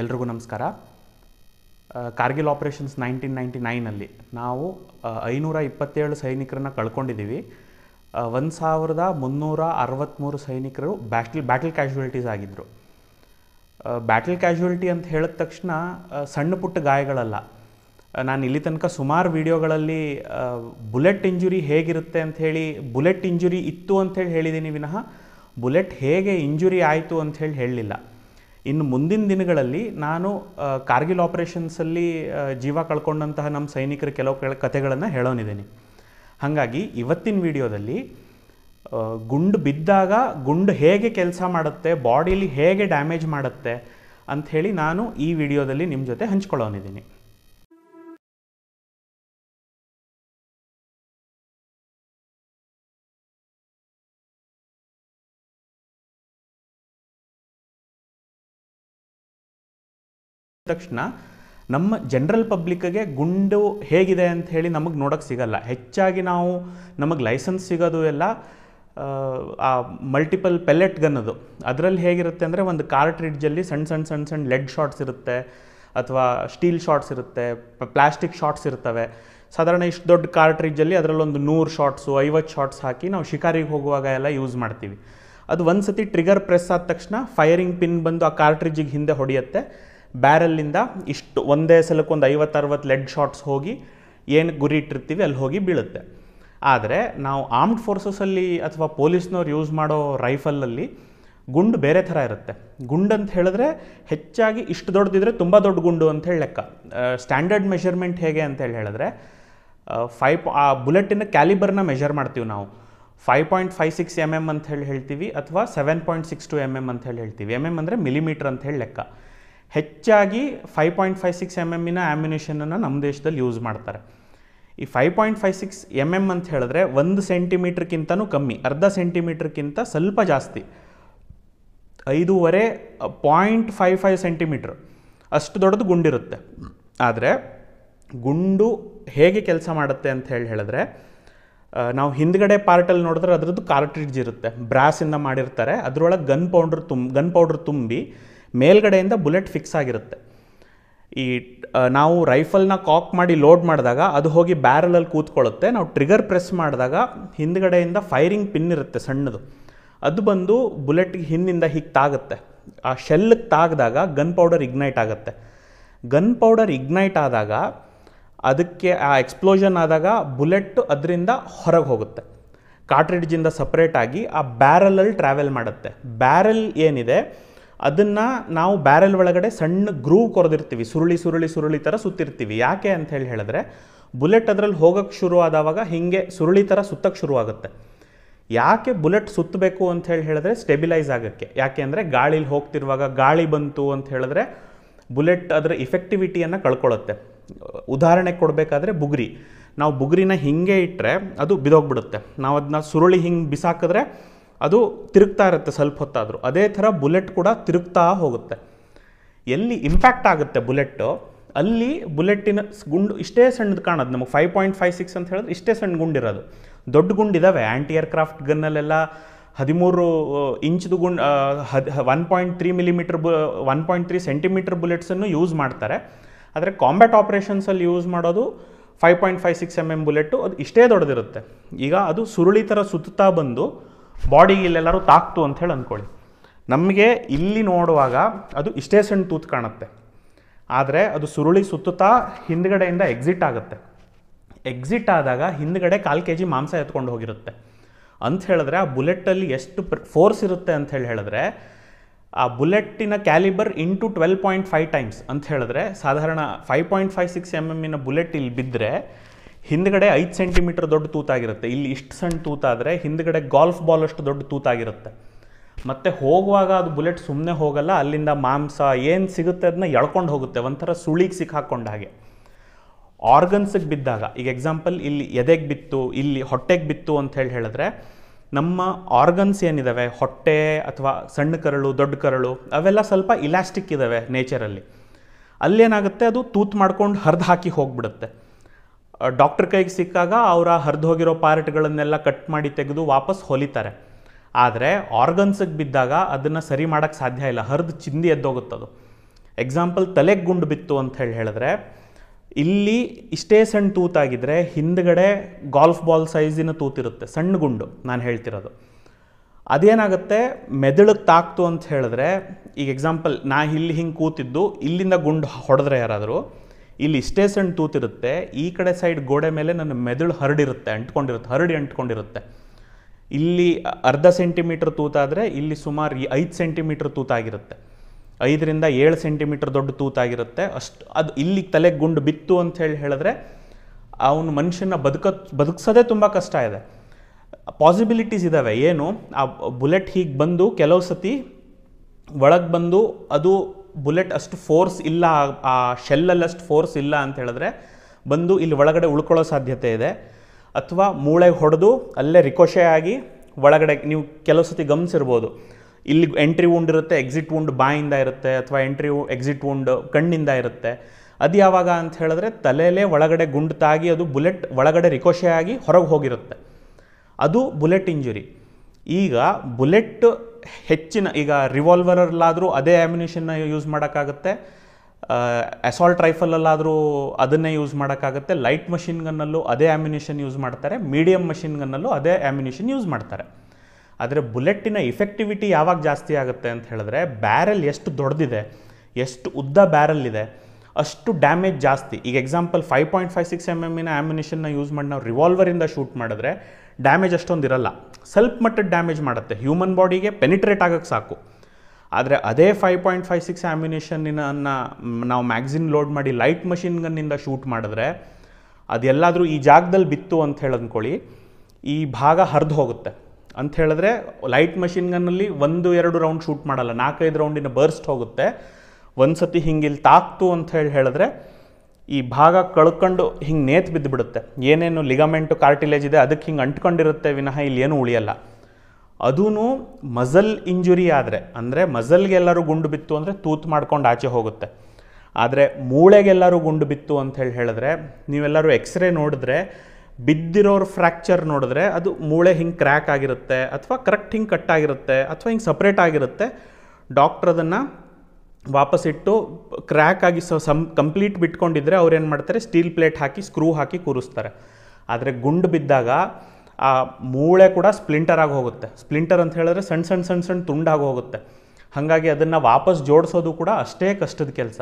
ಎಲ್ರಿಗೂ ನಮಸ್ಕಾರ Kargil operations nineteen ninety ನೈನಲ್ಲಿ ನಾವು ಐನೂರ ಇಪ್ಪತ್ತೇಳು ಸೈನಿಕರನ್ನ ಕಳ್ಕೊಂಡಿದ್ದೀವಿ ಒಂದು ಸಾವಿರದ ಮುನ್ನೂರ ಅರವತ್ತ್ಮೂರು ಸೈನಿಕರು ಬ್ಯಾಟಲ್ ಬ್ಯಾಟಲ್ ಕ್ಯಾಶುಯಲ್ಟೀಸ್ ಆಗಿದ್ದರು ಬ್ಯಾಟಲ್ ಕ್ಯಾಶುಯಲ್ಟಿ ಅಂತ ಹೇಳಿದ ತಕ್ಷಣ ಸಣ್ಣ ಪುಟ್ಟ ಗಾಯಗಳಲ್ಲ ನಾನು ಇಲ್ಲಿ ತನಕ ಸುಮಾರು ವೀಡಿಯೋಗಳಲ್ಲಿ ಬುಲೆಟ್ ಇಂಜುರಿ ಹೇಗಿರುತ್ತೆ ಅಂಥೇಳಿ ಬುಲೆಟ್ ಇಂಜುರಿ ಇತ್ತು ಅಂಥೇಳಿ ಹೇಳಿದ್ದೀನಿ ವಿನಃ ಬುಲೆಟ್ ಹೇಗೆ ಇಂಜುರಿ ಆಯಿತು ಅಂಥೇಳಿ ಹೇಳಲಿಲ್ಲ ಇನ್ನು ಮುಂದಿನ ದಿನಗಳಲ್ಲಿ ನಾನು ಕಾರ್ಗಿಲ್ ಆಪರೇಷನ್ಸಲ್ಲಿ ಜೀವ ಕಳ್ಕೊಂಡಂತಹ ನಮ್ಮ ಸೈನಿಕರ ಕೆಲವು ಕೆಲ ಕಥೆಗಳನ್ನು ಹೇಳೋನಿದ್ದೀನಿ ಹಾಗಾಗಿ ಇವತ್ತಿನ ವಿಡಿಯೋದಲ್ಲಿ ಗುಂಡು ಬಿದ್ದಾಗ ಗುಂಡು ಹೇಗೆ ಕೆಲಸ ಮಾಡುತ್ತೆ ಬಾಡಿಲಿ ಹೇಗೆ ಡ್ಯಾಮೇಜ್ ಮಾಡುತ್ತೆ ಅಂಥೇಳಿ ನಾನು ಈ ವಿಡಿಯೋದಲ್ಲಿ ನಿಮ್ಮ ಜೊತೆ ಹಂಚ್ಕೊಳ್ಳೋನಿದ್ದೀನಿ ತಕ್ಷಣ ನಮ್ಮ ಜನರಲ್ ಪಬ್ಲಿಕ್ಗೆ ಗುಂಡು ಹೇಗಿದೆ ಅಂತ ಹೇಳಿ ನಮಗೆ ನೋಡೋಕೆ ಸಿಗಲ್ಲ ಹೆಚ್ಚಾಗಿ ನಾವು ನಮಗೆ ಲೈಸೆನ್ಸ್ ಸಿಗೋದು ಎಲ್ಲ ಆ ಮಲ್ಟಿಪಲ್ ಪೆಲೆಟ್ ಗನ್ ಅದು ಅದರಲ್ಲಿ ಹೇಗಿರುತ್ತೆ ಅಂದರೆ ಒಂದು ಕಾರ್ಟ್ ರಿಡ್ಜಲ್ಲಿ ಸಣ್ಣ ಸಣ್ಣ ಸಣ್ಣ ಸಣ್ಣ ಲೆಡ್ ಶಾರ್ಟ್ಸ್ ಇರುತ್ತೆ ಅಥವಾ ಸ್ಟೀಲ್ ಶಾರ್ಟ್ಸ್ ಇರುತ್ತೆ ಪ್ಲಾಸ್ಟಿಕ್ ಶಾರ್ಟ್ಸ್ ಇರ್ತವೆ ಸಾಧಾರಣ ಇಷ್ಟು ದೊಡ್ಡ ಕಾರ್ಟ್ರಿಡ್ಜಲ್ಲಿ ಅದರಲ್ಲೊಂದು ನೂರು ಶಾರ್ಟ್ಸು ಐವತ್ತು ಶಾರ್ಟ್ಸ್ ಹಾಕಿ ನಾವು ಶಿಕಾರಿಗೆ ಹೋಗುವಾಗ ಎಲ್ಲ ಯೂಸ್ ಮಾಡ್ತೀವಿ ಅದು ಒಂದು ಸತಿ ಟ್ರಿಗರ್ ಪ್ರೆಸ್ ಆದ ತಕ್ಷಣ ಫೈರಿಂಗ್ ಪಿನ್ ಬಂದು ಆ ಕಾರ್ಟ್ರಿಜಿಗೆ ಹಿಂದೆ ಹೊಡೆಯುತ್ತೆ ಬ್ಯಾರಲ್ಲಿಂದ ಇಷ್ಟು ಒಂದೇ ಸಲಕ್ಕೊಂದು ಐವತ್ತರವತ್ತು ಲೆಡ್ ಶಾಟ್ಸ್ ಹೋಗಿ ಏನು ಗುರಿ ಇಟ್ಟಿರ್ತೀವಿ ಅಲ್ಲಿ ಹೋಗಿ ಬೀಳುತ್ತೆ ಆದರೆ ನಾವು ಆರ್ಮ್ಡ್ ಫೋರ್ಸಸಲ್ಲಿ ಅಥವಾ ಪೊಲೀಸ್ನವ್ರು ಯೂಸ್ ಮಾಡೋ ರೈಫಲಲ್ಲಿ ಗುಂಡು ಬೇರೆ ಥರ ಇರುತ್ತೆ ಗುಂಡು ಅಂತ ಹೇಳಿದ್ರೆ ಹೆಚ್ಚಾಗಿ ಇಷ್ಟು ದೊಡ್ಡದಿದ್ರೆ ತುಂಬ ದೊಡ್ಡ ಗುಂಡು ಅಂತ ಹೇಳಿ ಲೆಕ್ಕ ಸ್ಟ್ಯಾಂಡರ್ಡ್ ಮೆಷರ್ಮೆಂಟ್ ಹೇಗೆ ಅಂತೇಳಿ ಹೇಳಿದ್ರೆ ಫೈವ್ ಆ ಬುಲೆಟಿನ ಕ್ಯಾಲಿಬರ್ನ ಮೆಷರ್ ಮಾಡ್ತೀವಿ ನಾವು five point five six M M ಅಂತ ಹೇಳಿ ಹೇಳ್ತೀವಿ ಅಥವಾ seven point six two M M ಅಂತ ಹೇಳಿ ಹೇಳ್ತೀವಿ ಎಮ್ ಎಮ್ ಅಂದರೆ ಮಿಲಿಮೀಟ್ರ್ ಅಂತ ಹೇಳಿ ಲೆಕ್ಕ ಹೆಚ್ಚಾಗಿ five point five six M ಎಮ್ಮಿನ ಆ್ಯಮ್ಯುನೇಷನನ್ನು ನಮ್ಮ ದೇಶದಲ್ಲಿ ಯೂಸ್ ಮಾಡ್ತಾರೆ ಈ five point five six M M ಅಂತ ಹೇಳಿದ್ರೆ ಒಂದು ಸೆಂಟಿಮೀಟ್ರ್ಗಿಂತನೂ ಕಮ್ಮಿ ಅರ್ಧ ಸೆಂಟಿಮೀಟ್ರ್ಗಿಂತ ಸ್ವಲ್ಪ ಜಾಸ್ತಿ ಐದೂವರೆ ಪಾಯಿಂಟ್ ಫೈವ್ ಫೈವ್ ಸೆಂಟಿಮೀಟ್ರ್ ಅಷ್ಟು ದೊಡ್ಡದು ಗುಂಡಿರುತ್ತೆ ಆದರೆ ಗುಂಡು ಹೇಗೆ ಕೆಲಸ ಮಾಡುತ್ತೆ ಅಂತ ಹೇಳಿ ಹೇಳಿದ್ರೆ ನಾವು ಹಿಂದ್ಗಡೆ ಪಾರ್ಟಲ್ಲಿ ನೋಡಿದ್ರೆ ಅದರದ್ದು ಕಾರ್ಟ್ರಿಡ್ಜ್ ಇರುತ್ತೆ ಬ್ರಾಸಿಂದ ಮಾಡಿರ್ತಾರೆ ಅದರೊಳಗೆ ಗನ್ ಪೌಡ್ರ್ ತುಂಬ ಗನ್ ಪೌಡ್ರ್ ತುಂಬಿ ಮೇಲ್ಗಡೆಯಿಂದ ಬುಲೆಟ್ ಫಿಕ್ಸ್ ಆಗಿರುತ್ತೆ ಈ ನಾವು ರೈಫಲ್ನ ಕಾಕ್ ಮಾಡಿ ಲೋಡ್ ಮಾಡಿದಾಗ ಅದು ಹೋಗಿ ಬ್ಯಾರಲಲ್ಲಿ ಕೂತ್ಕೊಳ್ಳುತ್ತೆ ನಾವು ಟ್ರಿಗರ್ ಪ್ರೆಸ್ ಮಾಡಿದಾಗ ಹಿಂದ್ಗಡೆಯಿಂದ ಫೈರಿಂಗ್ ಪಿನ್ ಇರುತ್ತೆ ಸಣ್ಣದು ಅದು ಬಂದು ಬುಲೆಟ್ಗೆ ಹಿಂದಿಂದ ಹೀಗೆ ತಾಗುತ್ತೆ ಆ ಶೆಲ್ಗೆ ತಾಗ್ದಾಗ ಗನ್ ಪೌಡರ್ ಇಗ್ನೈಟ್ ಆಗುತ್ತೆ ಗನ್ ಪೌಡರ್ ಇಗ್ನೈಟ್ ಆದಾಗ ಅದಕ್ಕೆ ಆ ಎಕ್ಸ್ಪ್ಲೋಷನ್ ಆದಾಗ ಬುಲೆಟ್ ಅದರಿಂದ ಹೊರಗೆ ಹೋಗುತ್ತೆ ಕಾಟ್ರಿಡ್ಜಿಂದ ಸಪ್ರೇಟ್ ಆಗಿ ಆ ಬ್ಯಾರಲಲ್ಲಿ ಟ್ರಾವೆಲ್ ಮಾಡುತ್ತೆ ಬ್ಯಾರಲ್ ಏನಿದೆ ಅದನ್ನು ನಾವು ಬ್ಯಾರೆಲ್ ಒಳಗಡೆ ಸಣ್ಣ ಗ್ರೂವ್ ಕೊರೆದಿರ್ತೀವಿ ಸುರುಳಿ ಸುರುಳಿ ಸುರುಳಿ ಥರ ಸುತ್ತಿರ್ತೀವಿ ಯಾಕೆ ಅಂತ ಹೇಳಿ ಹೇಳಿದ್ರೆ ಬುಲೆಟ್ ಅದರಲ್ಲಿ ಹೋಗೋಕ್ಕೆ ಶುರು ಆದವಾಗ ಹೀಗೆ ಸುರುಳಿ ಥರ ಸುತ್ತಕ್ಕೆ ಆಗುತ್ತೆ ಯಾಕೆ ಬುಲೆಟ್ ಸುತ್ತಬೇಕು ಅಂತ ಹೇಳಿ ಹೇಳಿದ್ರೆ ಸ್ಟೆಬಿಲೈಸ್ ಆಗೋಕ್ಕೆ ಯಾಕೆ ಅಂದರೆ ಗಾಳಿಲಿ ಹೋಗ್ತಿರುವಾಗ ಗಾಳಿ ಬಂತು ಅಂತ ಹೇಳಿದ್ರೆ ಬುಲೆಟ್ ಅದರ ಇಫೆಕ್ಟಿವಿಟಿಯನ್ನು ಕಳ್ಕೊಳ್ಳುತ್ತೆ ಉದಾಹರಣೆ ಕೊಡಬೇಕಾದ್ರೆ ಬುಗುರಿ ನಾವು ಬುಗುರಿನ ಹಿಂಗೆ ಇಟ್ಟರೆ ಅದು ಬಿದೋಗ್ಬಿಡುತ್ತೆ ನಾವು ಅದನ್ನ ಸುರುಳಿ ಹಿಂಗೆ ಬಿಸಾಕಿದ್ರೆ ಅದು ತಿರುಗ್ತಾ ಇರುತ್ತೆ ಸ್ವಲ್ಪ ಹೊತ್ತಾದರೂ ಅದೇ ಥರ ಬುಲೆಟ್ ಕೂಡ ತಿರುಗ್ತಾ ಹೋಗುತ್ತೆ ಎಲ್ಲಿ ಇಂಪ್ಯಾಕ್ಟ್ ಆಗುತ್ತೆ ಬುಲೆಟ್ಟು ಅಲ್ಲಿ ಬುಲೆಟ್ಟಿನ ಗುಂಡು ಇಷ್ಟೇ ಸಣ್ಣದು ಕಾಣೋದು ನಮಗೆ ಫೈವ್ ಪಾಯಿಂಟ್ ಫೈವ್ ಸಿಕ್ಸ್ ಅಂತ ಹೇಳೋದು ಇಷ್ಟೇ ಸಣ್ಣ ಗುಂಡಿರೋದು ದೊಡ್ಡ ಗುಂಡಿದ್ದಾವೆ ಆ್ಯಂಟಿ ಏರ್ಕ್ರಾಫ್ಟ್ ಗನ್ನಲ್ಲೆಲ್ಲ ಹದಿಮೂರು ಇಂಚ್ದು ಗುಂಡ್ ಹದ್ ಒನ್ ಪಾಯಿಂಟ್ ತ್ರೀ ಮಿಲಿಮೀಟ್ರ್ ಬು ಒನ್ ಪಾಯಿಂಟ್ ತ್ರೀ ಸೆಂಟಿಮೀಟರ್ ಬುಲೆಟ್ಸನ್ನು ಯೂಸ್ ಮಾಡ್ತಾರೆ ಆದರೆ ಕಾಂಬ್ಯಾಟ್ ಆಪ್ರೇಷನ್ಸಲ್ಲಿ ಯೂಸ್ ಮಾಡೋದು five point five six M M bullet ಅದು ಇಷ್ಟೇ ದೊಡ್ಡದಿರುತ್ತೆ ಈಗ ಅದು ಸುರುಳಿ ಥರ ಸುತ್ತಾ ಬಂದು ಬಾಡಿ ಇಲ್ಲೆಲ್ಲರೂ ತಾಕ್ತು ಹೇಳಿ ಅಂದ್ಕೊಳ್ಳಿ ನಮಗೆ ಇಲ್ಲಿ ನೋಡುವಾಗ ಅದು ಇಷ್ಟೇ ಸಣ್ಣ ತೂತು ಕಾಣುತ್ತೆ ಆದರೆ ಅದು ಸುರುಳಿ ಸುತ್ತುತ್ತಾ ಹಿಂದ್ಗಡೆಯಿಂದ ಎಕ್ಸಿಟ್ ಆಗುತ್ತೆ ಎಕ್ಸಿಟ್ ಆದಾಗ ಹಿಂದ್ಗಡೆ ಕಾಲು ಕೆ ಜಿ ಮಾಂಸ ಎತ್ಕೊಂಡು ಹೋಗಿರುತ್ತೆ ಅಂತ ಹೇಳಿದ್ರೆ ಆ ಬುಲೆಟಲ್ಲಿ ಎಷ್ಟು ಫೋರ್ಸ್ ಇರುತ್ತೆ ಅಂತ ಹೇಳಿ ಹೇಳಿದ್ರೆ ಆ ಬುಲೆಟ್ಟಿನ calibre into twelve point five times ಅಂತ ಹೇಳಿದ್ರೆ ಸಾಧಾರಣ five point five six M ಎಮ್ಮಿನ ಬುಲೆಟ್ ಇಲ್ಲಿ ಬಿದ್ದರೆ ಹಿಂದ್ಗಡೆ ಐದು ಸೆಂಟಿಮೀಟರ್ ದೊಡ್ಡ ತೂತಾಗಿರುತ್ತೆ ಇಲ್ಲಿ ಇಷ್ಟು ಸಣ್ಣ ತೂತಾದರೆ ಹಿಂದ್ಗಡೆ ಗಾಲ್ಫ್ ಬಾಲ್ ಅಷ್ಟು ದೊಡ್ಡ ತೂತಾಗಿರುತ್ತೆ ಮತ್ತು ಹೋಗುವಾಗ ಅದು ಬುಲೆಟ್ ಸುಮ್ಮನೆ ಹೋಗಲ್ಲ ಅಲ್ಲಿಂದ ಮಾಂಸ ಏನು ಸಿಗುತ್ತೆ ಅದನ್ನ ಎಳ್ಕೊಂಡು ಹೋಗುತ್ತೆ ಒಂಥರ ಸುಳಿಗೆ ಸಿಕ್ಕಾಕ್ಕೊಂಡ ಹಾಗೆ ಆರ್ಗನ್ಸಿಗೆ ಬಿದ್ದಾಗ ಈಗ ಎಕ್ಸಾಂಪಲ್ ಇಲ್ಲಿ ಎದೆಗೆ ಬಿತ್ತು ಇಲ್ಲಿ ಹೊಟ್ಟೆಗೆ ಬಿತ್ತು ಅಂತ ಹೇಳಿ ಹೇಳಿದ್ರೆ ನಮ್ಮ ಆರ್ಗನ್ಸ್ ಏನಿದ್ದಾವೆ ಹೊಟ್ಟೆ ಅಥವಾ ಸಣ್ಣ ಕರಳು ದೊಡ್ಡ ಕರಳು ಅವೆಲ್ಲ ಸ್ವಲ್ಪ ಇಲಾಸ್ಟಿಕ್ ಇದ್ದಾವೆ ನೇಚರಲ್ಲಿ ಅಲ್ಲೇನಾಗುತ್ತೆ ಅದು ತೂತು ಮಾಡ್ಕೊಂಡು ಹರಿದು ಹಾಕಿ ಹೋಗ್ಬಿಡುತ್ತೆ ಡಾಕ್ಟ್ರ್ ಕೈಗೆ ಸಿಕ್ಕಾಗ ಅವರ ಹರಿದು ಹೋಗಿರೋ ಪಾರ್ಟ್ಗಳನ್ನೆಲ್ಲ ಕಟ್ ಮಾಡಿ ತೆಗೆದು ವಾಪಸ್ ಹೊಲಿತಾರೆ ಆದರೆ ಆರ್ಗನ್ಸಿಗೆ ಬಿದ್ದಾಗ ಅದನ್ನು ಸರಿ ಮಾಡೋಕ್ಕೆ ಸಾಧ್ಯ ಇಲ್ಲ ಹರಿದು ಚಿಂದಿ ಎದ್ದೋಗುತ್ತದು ಎಕ್ಸಾಂಪಲ್ ತಲೆಗೆ ಗುಂಡು ಬಿತ್ತು ಅಂತ ಹೇಳಿ ಹೇಳಿದ್ರೆ ಇಲ್ಲಿ ಇಷ್ಟೇ ಸಣ್ಣ ತೂತಾಗಿದ್ದರೆ ಹಿಂದ್ಗಡೆ ಗಾಲ್ಫ್ ಬಾಲ್ ಸೈಜಿನ ತೂತಿರುತ್ತೆ ಸಣ್ಣ ಗುಂಡು ನಾನು ಹೇಳ್ತಿರೋದು ಅದೇನಾಗುತ್ತೆ ಮೆದುಳಿಗೆ ತಾಕ್ತು ಅಂತ ಹೇಳಿದ್ರೆ ಈಗ ಎಕ್ಸಾಂಪಲ್ ನಾ ಇಲ್ಲಿ ಹಿಂಗೆ ಕೂತಿದ್ದು ಇಲ್ಲಿಂದ ಗುಂಡು ಹೊಡೆದ್ರೆ ಯಾರಾದರೂ ಇಲ್ಲಿ ಇಷ್ಟೇ ಸಣ್ಣ ತೂತಿರುತ್ತೆ ಈ ಕಡೆ ಸೈಡ್ ಗೋಡೆ ಮೇಲೆ ನನ್ನ ಮೆದುಳು ಹರಡಿರುತ್ತೆ ಅಂಟ್ಕೊಂಡಿರುತ್ತೆ ಹರಡಿ ಅಂಟ್ಕೊಂಡಿರುತ್ತೆ ಇಲ್ಲಿ ಅರ್ಧ ಸೆಂಟಿಮೀಟ್ರ್ ತೂತಾದರೆ ಇಲ್ಲಿ ಸುಮಾರು ಐದು ಸೆಂಟಿಮೀಟ್ರ್ ತೂತಾಗಿರುತ್ತೆ ಐದರಿಂದ ಏಳು ಸೆಂಟಿಮೀಟ್ರ್ ದೊಡ್ಡ ತೂತಾಗಿರುತ್ತೆ ಅಷ್ಟು ಅದು ಇಲ್ಲಿ ತಲೆಗೆ ಗುಂಡು ಬಿತ್ತು ಅಂತ ಹೇಳಿ ಹೇಳಿದ್ರೆ ಅವನು ಮನುಷ್ಯನ ಬದುಕ ಬದುಕಿಸೋದೇ ತುಂಬ ಕಷ್ಟ ಇದೆ ಪಾಸಿಬಿಲಿಟೀಸ್ ಇದ್ದಾವೆ ಏನು ಆ ಬುಲೆಟ್ ಹೀಗೆ ಬಂದು ಕೆಲವು ಸತಿ ಒಳಗೆ ಬಂದು ಅದು ಬುಲೆಟ್ ಅಷ್ಟು ಫೋರ್ಸ್ ಇಲ್ಲ ಆ ಶೆಲ್ಲಲ್ಲಿ ಅಷ್ಟು ಫೋರ್ಸ್ ಇಲ್ಲ ಅಂತ ಹೇಳಿದ್ರೆ ಬಂದು ಇಲ್ಲಿ ಒಳಗಡೆ ಉಳ್ಕೊಳ್ಳೋ ಸಾಧ್ಯತೆ ಇದೆ ಅಥವಾ ಮೂಳೆ ಹೊಡೆದು ಅಲ್ಲೇ ರಿಕೋಶೆ ಆಗಿ ಒಳಗಡೆ ನೀವು ಕೆಲವು ಸತಿ ಗಮನಿಸಿರ್ಬೋದು ಇಲ್ಲಿ ಎಂಟ್ರಿ ಉಂಡ್ ಇರುತ್ತೆ ಎಕ್ಸಿಟ್ ವುಂಡ್ ಬಾಯಿಂದ ಇರುತ್ತೆ ಅಥವಾ ಎಂಟ್ರಿ ಎಕ್ಸಿಟ್ ವುಂಡ್ ಕಣ್ಣಿಂದ ಇರುತ್ತೆ ಅದು ಯಾವಾಗ ಅಂತ ಹೇಳಿದ್ರೆ ತಲೆಯಲ್ಲೇ ಒಳಗಡೆ ಗುಂಡು ತಾಗಿ ಅದು ಬುಲೆಟ್ ಒಳಗಡೆ ರಿಕೋಶೆ ಆಗಿ ಹೊರಗೆ ಹೋಗಿರುತ್ತೆ ಅದು ಬುಲೆಟ್ ಇಂಜುರಿ ಈಗ ಬುಲೆಟ್ ಹೆಚ್ಚಿನ ಈಗ ರಿವಾಲ್ವರಲ್ಲಾದರೂ ಅದೇ ಆ್ಯಮಿನೇಷನ್ನ ಯೂಸ್ ಮಾಡೋಕ್ಕಾಗುತ್ತೆ ಅಸಾಲ್ಟ್ ರೈಫಲಲ್ಲಾದರೂ ಅದನ್ನೇ ಯೂಸ್ ಮಾಡೋಕ್ಕಾಗುತ್ತೆ ಲೈಟ್ ಮಷಿನ್ ಅದೇ ಆ್ಯಮಿನೇಷನ್ ಯೂಸ್ ಮಾಡ್ತಾರೆ ಮೀಡಿಯಮ್ ಮಷಿನ್ ಅದೇ ಆ್ಯಮಿನೇಷನ್ ಯೂಸ್ ಮಾಡ್ತಾರೆ ಆದರೆ ಬುಲೆಟ್ಟಿನ ಇಫೆಕ್ಟಿವಿಟಿ ಯಾವಾಗ ಜಾಸ್ತಿ ಆಗುತ್ತೆ ಅಂತ ಹೇಳಿದ್ರೆ ಬ್ಯಾರಲ್ ಎಷ್ಟು ದೊಡ್ಡದಿದೆ ಎಷ್ಟು ಉದ್ದ ಬ್ಯಾರಲ್ ಇದೆ ಅಷ್ಟು ಡ್ಯಾಮೇಜ್ ಜಾಸ್ತಿ ಈಗ example five point five six M ಎಮ್ಮಿನ ಆ್ಯಮ್ಯುನೇಷನ್ನ ಯೂಸ್ ಮಾಡಿ ನಾವು ರಿವಾಲ್ವರಿಂದ ಶೂಟ್ ಮಾಡಿದ್ರೆ ಡ್ಯಾಮೇಜ್ ಅಷ್ಟೊಂದು ಇರಲ್ಲ ಸ್ವಲ್ಪ ಮಟ್ಟದ ಡ್ಯಾಮೇಜ್ ಮಾಡುತ್ತೆ ಹ್ಯೂಮನ್ ಬಾಡಿಗೆ ಪೆನಿಟ್ರೇಟ್ ಆಗೋಕ್ಕೆ ಸಾಕು ಆದರೆ ಅದೇ ಫೈವ್ ಪಾಯಿಂಟ್ ಫೈವ್ ಸಿಕ್ಸ್ ಆ್ಯಮ್ಯುನೇಷನ್ನ ನಾವು ಮ್ಯಾಗ್ಝಿನ್ ಲೋಡ್ ಮಾಡಿ ಲೈಟ್ ಮಷಿನ್ ಶೂಟ್ ಮಾಡಿದ್ರೆ ಅದೆಲ್ಲಾದರೂ ಈ ಜಾಗದಲ್ಲಿ ಬಿತ್ತು ಅಂತ ಹೇಳಿ ಅಂದ್ಕೊಳ್ಳಿ ಈ ಭಾಗ ಹರಿದು ಹೋಗುತ್ತೆ ಅಂತ ಹೇಳಿದ್ರೆ ಲೈಟ್ ಮಷಿನ್ ಒಂದು ಎರಡು ರೌಂಡ್ ಶೂಟ್ ಮಾಡಲ್ಲ ನಾಲ್ಕೈದು ರೌಂಡಿನ ಬರ್ಸ್ಟ್ ಹೋಗುತ್ತೆ ಒಂದು ಸತಿ ಹಿಂಗೆ ಇಲ್ಲಿ ತಾಕ್ತು ಅಂತ ಹೇಳಿ ಹೇಳಿದ್ರೆ ಈ ಭಾಗ ಕಳ್ಕೊಂಡು ಹಿಂಗೆ ನೇತ್ ಬಿದ್ದುಬಿಡುತ್ತೆ ಏನೇನು ಲಿಗಮೆಂಟು ಕಾರ್ಟಿಲೇಜ್ ಇದೆ ಅದಕ್ಕೆ ಹಿಂಗೆ ಅಂಟ್ಕೊಂಡಿರುತ್ತೆ ವಿನಃ ಇಲ್ಲಿ ಏನು ಉಳಿಯಲ್ಲ ಅದೂ ಮಜಲ್ ಇಂಜುರಿ ಆದರೆ ಅಂದರೆ ಮಜಲ್ಗೆಲ್ಲರೂ ಗುಂಡು ಬಿತ್ತು ಅಂದರೆ ತೂತು ಮಾಡ್ಕೊಂಡು ಆಚೆ ಹೋಗುತ್ತೆ ಆದರೆ ಮೂಳೆಗೆಲ್ಲರೂ ಗುಂಡು ಬಿತ್ತು ಅಂತ ಹೇಳಿ ಹೇಳಿದ್ರೆ ನೀವೆಲ್ಲರೂ ಎಕ್ಸ್ರೇ ನೋಡಿದ್ರೆ ಬಿದ್ದಿರೋರು ಫ್ರ್ಯಾಕ್ಚರ್ ನೋಡಿದ್ರೆ ಅದು ಮೂಳೆ ಹಿಂಗೆ ಕ್ರ್ಯಾಕ್ ಆಗಿರುತ್ತೆ ಅಥವಾ ಕರೆಕ್ಟ್ ಹಿಂಗೆ ಕಟ್ ಆಗಿರುತ್ತೆ ಅಥವಾ ಹಿಂಗೆ ಸಪ್ರೇಟ್ ಆಗಿರುತ್ತೆ ಡಾಕ್ಟ್ರ್ ಅದನ್ನು ವಾಪಸ್ ಇಟ್ಟು ಕ್ರ್ಯಾಕ್ ಆಗಿ ಸಮ್ ಕಂಪ್ಲೀಟ್ ಬಿಟ್ಕೊಂಡಿದ್ರೆ ಅವ್ರು ಏನು ಮಾಡ್ತಾರೆ ಸ್ಟೀಲ್ ಪ್ಲೇಟ್ ಹಾಕಿ ಸ್ಕ್ರೂ ಹಾಕಿ ಕೂರಿಸ್ತಾರೆ ಆದರೆ ಗುಂಡು ಬಿದ್ದಾಗ ಆ ಮೂಳೆ ಕೂಡ ಸ್ಪ್ಲಿಂಟರ್ ಆಗಿ ಹೋಗುತ್ತೆ ಸ್ಪ್ಲಿಂಟರ್ ಅಂತ ಹೇಳಿದ್ರೆ ಸಣ್ಣ ಸಣ್ಣ ಸಣ್ಣ ಸಣ್ಣ ತುಂಡಾಗಿ ಹೋಗುತ್ತೆ ಹಾಗಾಗಿ ಅದನ್ನು ವಾಪಸ್ ಜೋಡಿಸೋದು ಕೂಡ ಅಷ್ಟೇ ಕಷ್ಟದ ಕೆಲಸ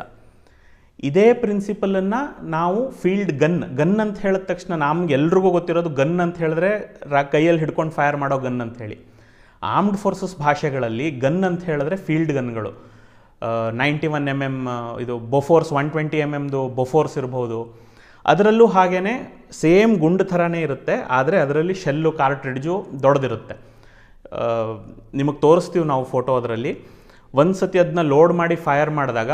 ಇದೇ ಪ್ರಿನ್ಸಿಪಲನ್ನು ನಾವು ಫೀಲ್ಡ್ ಗನ್ ಗನ್ ಅಂತ ಹೇಳಿದ ತಕ್ಷಣ ಎಲ್ರಿಗೂ ಗೊತ್ತಿರೋದು ಗನ್ ಅಂತ ಹೇಳಿದ್ರೆ ರಾ ಕೈಯಲ್ಲಿ ಹಿಡ್ಕೊಂಡು ಫೈರ್ ಮಾಡೋ ಗನ್ ಅಂತ ಹೇಳಿ ಆರ್ಮ್ಡ್ ಫೋರ್ಸಸ್ ಭಾಷೆಗಳಲ್ಲಿ ಗನ್ ಅಂತ ಹೇಳಿದ್ರೆ ಫೀಲ್ಡ್ ಗನ್ಗಳು ನೈಂಟಿ ಒನ್ ಎಮ್ ಎಮ್ ಇದು ಬೊಫೋರ್ಸ್ ಒನ್ ಟ್ವೆಂಟಿ ಎಮ್ ಎಮ್ದು ಬೊಫೋರ್ಸ್ ಇರ್ಬೋದು ಅದರಲ್ಲೂ ಹಾಗೆಯೇ ಸೇಮ್ ಗುಂಡು ಥರನೇ ಇರುತ್ತೆ ಆದರೆ ಅದರಲ್ಲಿ ಶೆಲ್ಲು ಕಾರ್ಟ್ರಿಡ್ಜು ದೊಡ್ಡದಿರುತ್ತೆ ನಿಮಗೆ ತೋರಿಸ್ತೀವಿ ನಾವು ಫೋಟೋ ಅದರಲ್ಲಿ ಒಂದು ಸತಿ ಅದನ್ನ ಲೋಡ್ ಮಾಡಿ ಫೈರ್ ಮಾಡಿದಾಗ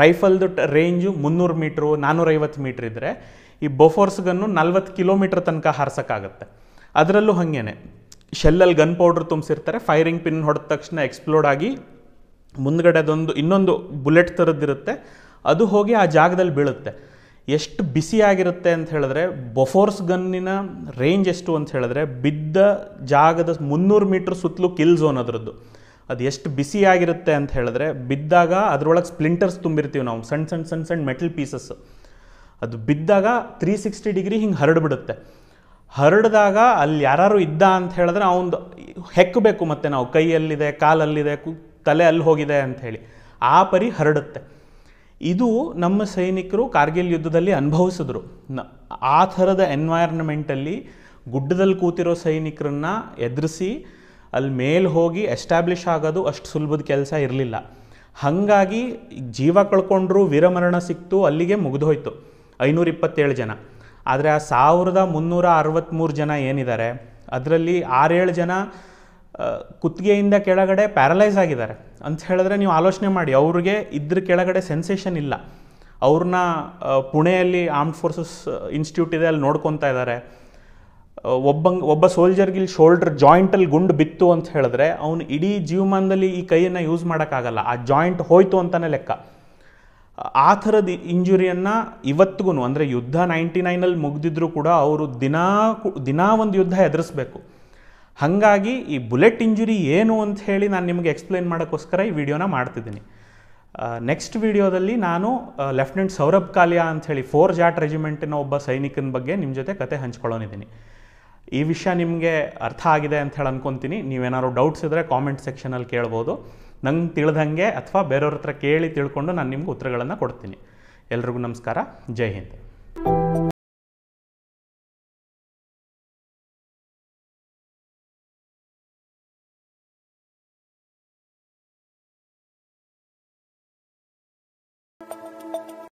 ರೈಫಲ್ದು ರೇಂಜು ಮುನ್ನೂರು ಮೀಟ್ರು ನಾನ್ನೂರೈವತ್ತು ಮೀಟ್ರ್ ಇದ್ದರೆ ಈ ಬೊಫೋರ್ಸ್ಗನ್ನು ನಲ್ವತ್ತು ಕಿಲೋಮೀಟ್ರ್ ತನಕ ಹಾರ್ಸೋಕ್ಕಾಗತ್ತೆ ಅದರಲ್ಲೂ ಹಾಗೇನೆ ಶೆಲ್ಲಲ್ಲಿ ಗನ್ ಪೌಡ್ರ್ ತುಂಬಿಸಿರ್ತಾರೆ ಫೈರಿಂಗ್ ಪಿನ್ ಹೊಡೆದ ತಕ್ಷಣ ಎಕ್ಸ್ಪ್ಲೋಡ್ ಆಗಿ ಮುಂದ್ಗಡೆ ಅದೊಂದು ಇನ್ನೊಂದು ಬುಲೆಟ್ ಥರದ್ದಿರುತ್ತೆ ಅದು ಹೋಗಿ ಆ ಜಾಗದಲ್ಲಿ ಬೀಳುತ್ತೆ ಎಷ್ಟು ಬಿಸಿಯಾಗಿರುತ್ತೆ ಅಂತ ಹೇಳಿದ್ರೆ ಬೊಫೋರ್ಸ್ ಗನ್ನಿನ ರೇಂಜ್ ಎಷ್ಟು ಅಂತ ಹೇಳಿದ್ರೆ ಬಿದ್ದ ಜಾಗದ ಮುನ್ನೂರು ಮೀಟ್ರ್ ಸುತ್ತಲೂ ಕಿಲ್ ಝೋನ್ ಅದರದ್ದು ಅದು ಎಷ್ಟು ಬಿಸಿಯಾಗಿರುತ್ತೆ ಅಂತ ಹೇಳಿದ್ರೆ ಬಿದ್ದಾಗ ಅದರೊಳಗೆ ಸ್ಪ್ಲಿಂಟರ್ಸ್ ತುಂಬಿರ್ತೀವಿ ನಾವು ಸಣ್ಣ ಸಣ್ಣ ಸಣ್ಣ ಸಣ್ಣ ಮೆಟಲ್ ಪೀಸಸ್ ಅದು ಬಿದ್ದಾಗ ತ್ರೀ ಸಿಕ್ಸ್ಟಿ ಡಿಗ್ರಿ ಹಿಂಗೆ ಹರಡ್ಬಿಡುತ್ತೆ ಹರಡಿದಾಗ ಅಲ್ಲಿ ಯಾರು ಇದ್ದ ಅಂತ ಹೇಳಿದ್ರೆ ಅವನು ಹೆಕ್ಕಬೇಕು ಮತ್ತೆ ನಾವು ಕೈಯಲ್ಲಿದೆ ಕಾಲಲ್ಲಿದೆ ತಲೆ ಅಲ್ಲಿ ಹೋಗಿದೆ ಅಂಥೇಳಿ ಆ ಪರಿ ಹರಡುತ್ತೆ ಇದು ನಮ್ಮ ಸೈನಿಕರು ಕಾರ್ಗಿಲ್ ಯುದ್ಧದಲ್ಲಿ ಅನುಭವಿಸಿದ್ರು ಆ ಥರದ ಎನ್ವೈರನ್ಮೆಂಟಲ್ಲಿ ಗುಡ್ಡದಲ್ಲಿ ಕೂತಿರೋ ಸೈನಿಕರನ್ನ ಎದುರಿಸಿ ಅಲ್ಲಿ ಮೇಲೆ ಹೋಗಿ ಎಸ್ಟಾಬ್ಲಿಷ್ ಆಗೋದು ಅಷ್ಟು ಸುಲಭದ ಕೆಲಸ ಇರಲಿಲ್ಲ ಹಾಗಾಗಿ ಜೀವ ಕಳ್ಕೊಂಡ್ರು ವೀರಮರಣ ಸಿಕ್ತು ಅಲ್ಲಿಗೆ ಮುಗಿದೋಯ್ತು ಐನೂರ ಇಪ್ಪತ್ತೇಳು ಜನ ಆದರೆ ಆ ಸಾವಿರದ ಮುನ್ನೂರ ಅರವತ್ತ್ಮೂರು ಜನ ಏನಿದ್ದಾರೆ ಅದರಲ್ಲಿ ಆರೇಳು ಜನ ಕುತ್ತಿಗೆಯಿಂದ ಕೆಳಗಡೆ ಪ್ಯಾರಲೈಸ್ ಆಗಿದ್ದಾರೆ ಅಂತ ಹೇಳಿದ್ರೆ ನೀವು ಆಲೋಚನೆ ಮಾಡಿ ಅವ್ರಿಗೆ ಇದ್ರ ಕೆಳಗಡೆ ಸೆನ್ಸೇಷನ್ ಇಲ್ಲ ಅವ್ರನ್ನ ಪುಣೆಯಲ್ಲಿ ಆರ್ಮ್ಡ್ ಫೋರ್ಸಸ್ ಇನ್ಸ್ಟಿಟ್ಯೂಟ್ ಇದೆ ಅಲ್ಲಿ ನೋಡ್ಕೊತಾ ಇದ್ದಾರೆ ಒಬ್ಬ ಒಬ್ಬ ಸೋಲ್ಜರ್ಗೆ ಇಲ್ಲಿ ಶೋಲ್ಡ್ರ್ ಜಾಯಿಂಟಲ್ಲಿ ಗುಂಡು ಬಿತ್ತು ಅಂತ ಹೇಳಿದ್ರೆ ಅವನು ಇಡೀ ಜೀವಮಾನದಲ್ಲಿ ಈ ಕೈಯನ್ನು ಯೂಸ್ ಮಾಡೋಕ್ಕಾಗಲ್ಲ ಆ ಜಾಯಿಂಟ್ ಹೋಯ್ತು ಅಂತಲೇ ಲೆಕ್ಕ ಆ ಥರದ ಇಂಜುರಿಯನ್ನು ಇವತ್ತಿಗೂ ಅಂದರೆ ಯುದ್ಧ ನೈಂಟಿ ನೈನಲ್ಲಿ ಮುಗಿದಿದ್ರೂ ಕೂಡ ಅವರು ದಿನಾ ದಿನಾ ಒಂದು ಯುದ್ಧ ಎದುರಿಸ್ಬೇಕು ಹಾಗಾಗಿ ಈ ಬುಲೆಟ್ ಇಂಜುರಿ ಏನು ಅಂತ ಹೇಳಿ ನಾನು ನಿಮಗೆ ಎಕ್ಸ್ಪ್ಲೇನ್ ಮಾಡೋಕ್ಕೋಸ್ಕರ ಈ ವಿಡಿಯೋನ ಮಾಡ್ತಿದ್ದೀನಿ ನೆಕ್ಸ್ಟ್ ವಿಡಿಯೋದಲ್ಲಿ ನಾನು ಲೆಫ್ಟಿನೆಂಟ್ ಸೌರಭ್ ಕಾಲಿಯಾ ಅಂಥೇಳಿ ಫೋರ್ ಜಾಟ್ ರೆಜಿಮೆಂಟಿನ ಒಬ್ಬ ಸೈನಿಕನ ಬಗ್ಗೆ ನಿಮ್ಮ ಜೊತೆ ಕತೆ ಹಂಚ್ಕೊಳ್ಳೋನಿದ್ದೀನಿ ಈ ವಿಷಯ ನಿಮಗೆ ಅರ್ಥ ಆಗಿದೆ ಅಂತ ಹೇಳಿ ನೀವೇನಾದ್ರು ಡೌಟ್ಸ್ ಇದ್ದರೆ ಕಾಮೆಂಟ್ ಸೆಕ್ಷನಲ್ಲಿ ಕೇಳ್ಬೋದು ನಂಗೆ ತಿಳಿದಂಗೆ ಅಥವಾ ಬೇರೆಯವ್ರ ಹತ್ರ ಕೇಳಿ ತಿಳ್ಕೊಂಡು ನಾನು ನಿಮ್ಗೆ ಉತ್ತರಗಳನ್ನು ಕೊಡ್ತೀನಿ ಎಲ್ರಿಗೂ ನಮಸ್ಕಾರ ಜೈ ಹಿಂದ್